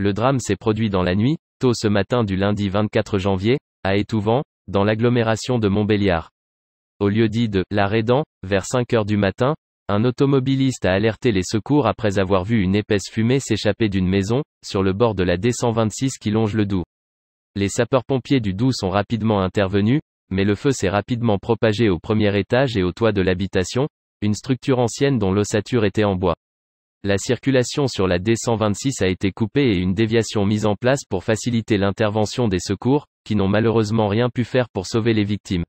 Le drame s'est produit dans la nuit, tôt ce matin du lundi 24 janvier, à Étouvent, dans l'agglomération de Montbéliard. Au lieu dit de La Rédan, vers 5 heures du matin, un automobiliste a alerté les secours après avoir vu une épaisse fumée s'échapper d'une maison, sur le bord de la D126 qui longe le Doubs. Les sapeurs-pompiers du Doubs sont rapidement intervenus, mais le feu s'est rapidement propagé au premier étage et au toit de l'habitation, une structure ancienne dont l'ossature était en bois. La circulation sur la D126 a été coupée et une déviation mise en place pour faciliter l'intervention des secours, qui n'ont malheureusement rien pu faire pour sauver les victimes.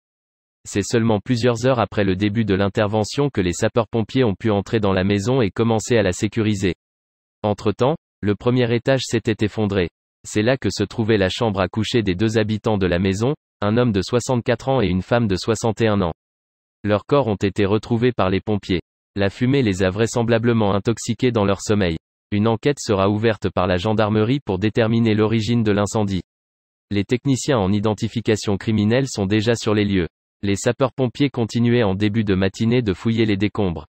C'est seulement plusieurs heures après le début de l'intervention que les sapeurs-pompiers ont pu entrer dans la maison et commencer à la sécuriser. Entre-temps, le premier étage s'était effondré. C'est là que se trouvait la chambre à coucher des deux habitants de la maison, un homme de 64 ans et une femme de 61 ans. Leurs corps ont été retrouvés par les pompiers. La fumée les a vraisemblablement intoxiqués dans leur sommeil. Une enquête sera ouverte par la gendarmerie pour déterminer l'origine de l'incendie. Les techniciens en identification criminelle sont déjà sur les lieux. Les sapeurs-pompiers continuaient en début de matinée de fouiller les décombres.